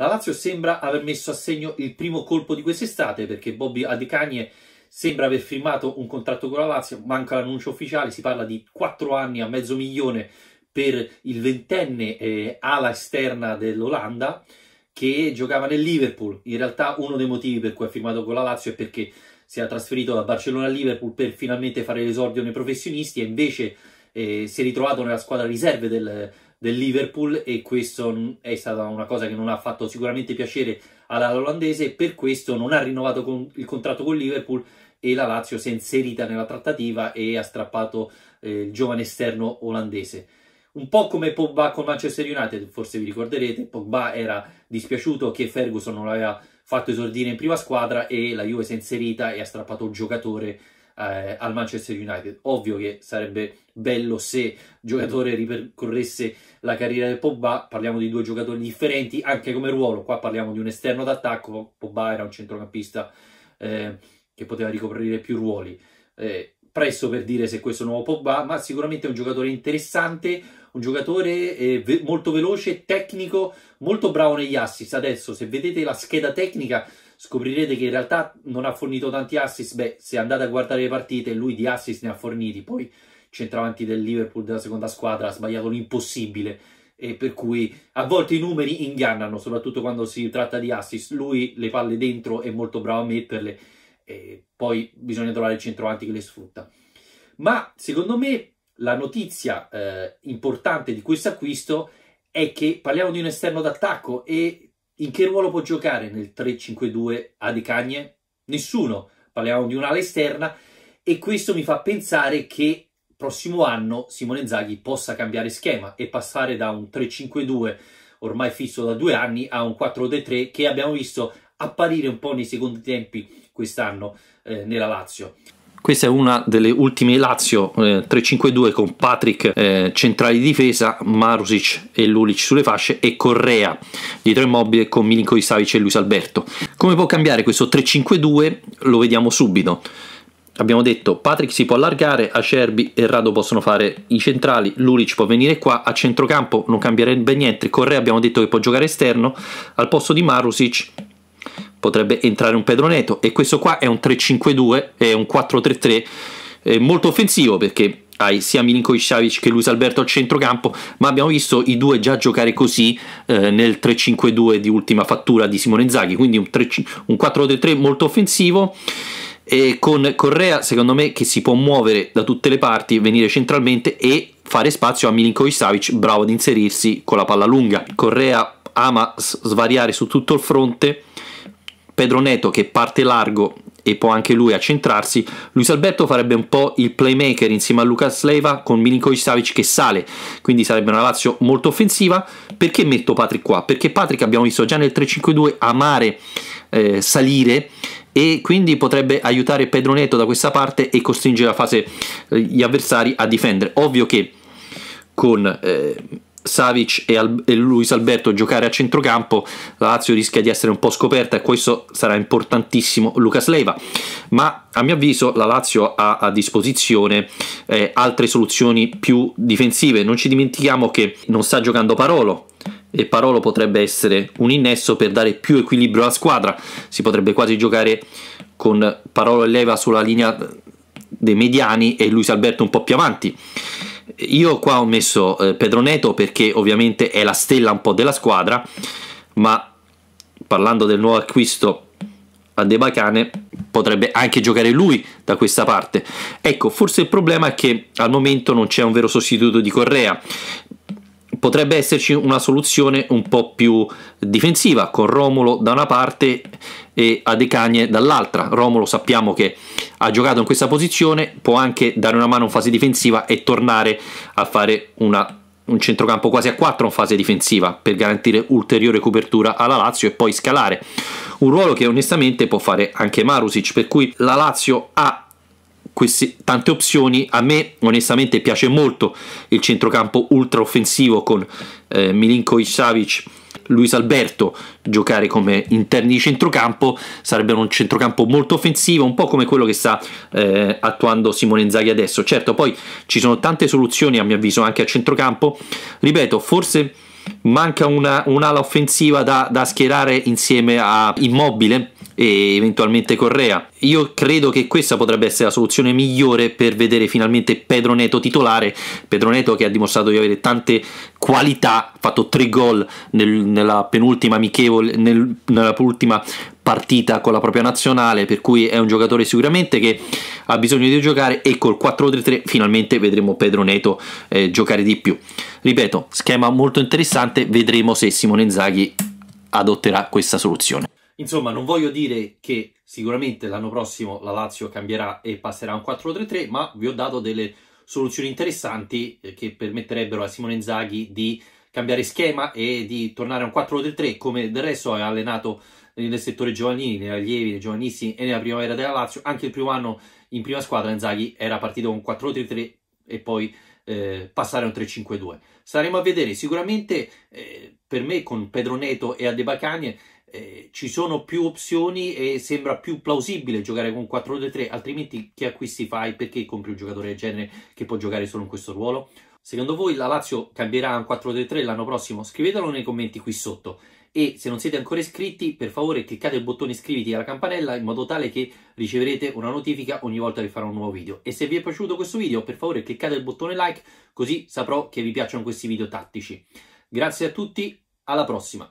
La Lazio sembra aver messo a segno il primo colpo di quest'estate perché Bobby Adecagne sembra aver firmato un contratto con la Lazio, manca l'annuncio ufficiale, si parla di 4 anni a mezzo milione per il ventenne eh, ala esterna dell'Olanda che giocava nel Liverpool. In realtà uno dei motivi per cui ha firmato con la Lazio è perché si è trasferito da Barcellona a Liverpool per finalmente fare l'esordio nei professionisti e invece eh, si è ritrovato nella squadra riserve del del Liverpool e questo è stata una cosa che non ha fatto sicuramente piacere alla olandese per questo non ha rinnovato con il contratto con Liverpool e la Lazio si è inserita nella trattativa e ha strappato eh, il giovane esterno olandese. Un po' come Pogba con Manchester United, forse vi ricorderete, Pogba era dispiaciuto che Ferguson non l'aveva fatto esordire in prima squadra e la Juve si è inserita e ha strappato il giocatore eh, al Manchester United. Ovvio che sarebbe bello se il giocatore ripercorresse la carriera del Pogba, parliamo di due giocatori differenti anche come ruolo, qua parliamo di un esterno d'attacco, Pogba era un centrocampista eh, che poteva ricoprire più ruoli. Eh, presto per dire se questo nuovo Pogba, ma sicuramente è un giocatore interessante, un giocatore eh, ve- molto veloce, tecnico, molto bravo negli assist. Adesso, se vedete la scheda tecnica, scoprirete che in realtà non ha fornito tanti assist. Beh, se andate a guardare le partite, lui di assist ne ha forniti. Poi, centravanti del Liverpool della seconda squadra ha sbagliato l'impossibile. E per cui a volte i numeri ingannano, soprattutto quando si tratta di assist. Lui le palle dentro è molto bravo a metterle, e poi bisogna trovare il centravanti che le sfrutta. Ma secondo me la notizia eh, importante di questo acquisto è che parliamo di un esterno d'attacco e in che ruolo può giocare nel 3-5-2 Adecagne? Nessuno, parliamo di un'ala esterna e questo mi fa pensare che prossimo anno Simone Zaghi possa cambiare schema e passare da un 3-5-2 ormai fisso da due anni a un 4 3 che abbiamo visto apparire un po' nei secondi tempi quest'anno eh, nella Lazio. Questa è una delle ultime Lazio eh, 3-5-2 con Patrick eh, centrali di difesa, Marusic e Lulic sulle fasce e Correa dietro Immobile con Milinko Savic e Luis Alberto. Come può cambiare questo 3-5-2? Lo vediamo subito. Abbiamo detto Patrick si può allargare, Acerbi e Rado possono fare i centrali, Lulic può venire qua, a centrocampo non cambierebbe niente, Correa abbiamo detto che può giocare esterno, al posto di Marusic potrebbe entrare un Pedro Neto e questo qua è un 3-5-2, è un 4-3-3 è eh, molto offensivo perché hai sia Milinkovic Savic che Luis Alberto al centrocampo, ma abbiamo visto i due già giocare così eh, nel 3-5-2 di ultima fattura di Simone Zaghi, quindi un, 3, un 4-3-3 molto offensivo e con Correa secondo me che si può muovere da tutte le parti, venire centralmente e fare spazio a Milinkovic Savic, bravo ad inserirsi con la palla lunga. Correa ama svariare su tutto il fronte Pedro Neto che parte largo e può anche lui accentrarsi, Luis Alberto farebbe un po' il playmaker insieme a Lucas Leiva con Milinkovic Savic che sale, quindi sarebbe una Lazio molto offensiva. Perché metto Patrick qua? Perché Patrick abbiamo visto già nel 3-5-2 amare eh, salire e quindi potrebbe aiutare Pedro Neto da questa parte e costringere la fase eh, gli avversari a difendere. Ovvio che con eh, Savic e, Al- e Luis Alberto giocare a centrocampo, la Lazio rischia di essere un po' scoperta e questo sarà importantissimo Lucas Leiva, ma a mio avviso la Lazio ha a disposizione eh, altre soluzioni più difensive, non ci dimentichiamo che non sta giocando Parolo, e Parolo potrebbe essere un innesso per dare più equilibrio alla squadra. Si potrebbe quasi giocare con Parolo e Leiva sulla linea dei mediani e Luis Alberto un po' più avanti io qua ho messo eh, Pedro Neto perché ovviamente è la stella un po' della squadra, ma parlando del nuovo acquisto a De Bacane potrebbe anche giocare lui da questa parte. Ecco, forse il problema è che al momento non c'è un vero sostituto di Correa potrebbe esserci una soluzione un po' più difensiva con Romolo da una parte e Adecagne dall'altra. Romolo sappiamo che ha giocato in questa posizione, può anche dare una mano in fase difensiva e tornare a fare una, un centrocampo quasi a 4 in fase difensiva per garantire ulteriore copertura alla Lazio e poi scalare. Un ruolo che onestamente può fare anche Marusic, per cui la Lazio ha queste tante opzioni. A me onestamente piace molto il centrocampo ultra offensivo con eh, Milinkovic Savic. Luis Alberto giocare come interni di centrocampo sarebbe un centrocampo molto offensivo, un po' come quello che sta eh, attuando Simone Inzaghi adesso. Certo, poi ci sono tante soluzioni a mio avviso anche a centrocampo. Ripeto, forse manca una, un'ala offensiva da, da schierare insieme a Immobile e eventualmente Correa io credo che questa potrebbe essere la soluzione migliore per vedere finalmente Pedro Neto titolare. Pedro Neto che ha dimostrato di avere tante qualità, ha fatto tre gol nel, nella penultima amichevole, nel, nella penultima partita con la propria nazionale, per cui è un giocatore sicuramente che ha bisogno di giocare e col 4-3-3 finalmente vedremo Pedro Neto eh, giocare di più. Ripeto, schema molto interessante, vedremo se Simone Inzaghi adotterà questa soluzione. Insomma, non voglio dire che sicuramente l'anno prossimo la Lazio cambierà e passerà a un 4-3-3, ma vi ho dato delle soluzioni interessanti eh, che permetterebbero a Simone Zaghi di cambiare schema e di tornare a un 4-3-3 come del resto ha allenato nel settore giovanili, negli allievi, nei giovanissimi e nella primavera della Lazio. Anche il primo anno in prima squadra Inzaghi era partito con 4-3-3 e poi eh, passare a un 3-5-2. Saremo a vedere, sicuramente eh, per me con Pedro Neto e Adebacagne eh, ci sono più opzioni e sembra più plausibile giocare con 4-2-3, altrimenti chi acquisti fai? Perché compri un giocatore del genere che può giocare solo in questo ruolo? Secondo voi la Lazio cambierà un 4-2-3 l'anno prossimo? Scrivetelo nei commenti qui sotto e se non siete ancora iscritti per favore cliccate il bottone iscriviti alla campanella in modo tale che riceverete una notifica ogni volta che farò un nuovo video e se vi è piaciuto questo video per favore cliccate il bottone like così saprò che vi piacciono questi video tattici. Grazie a tutti, alla prossima!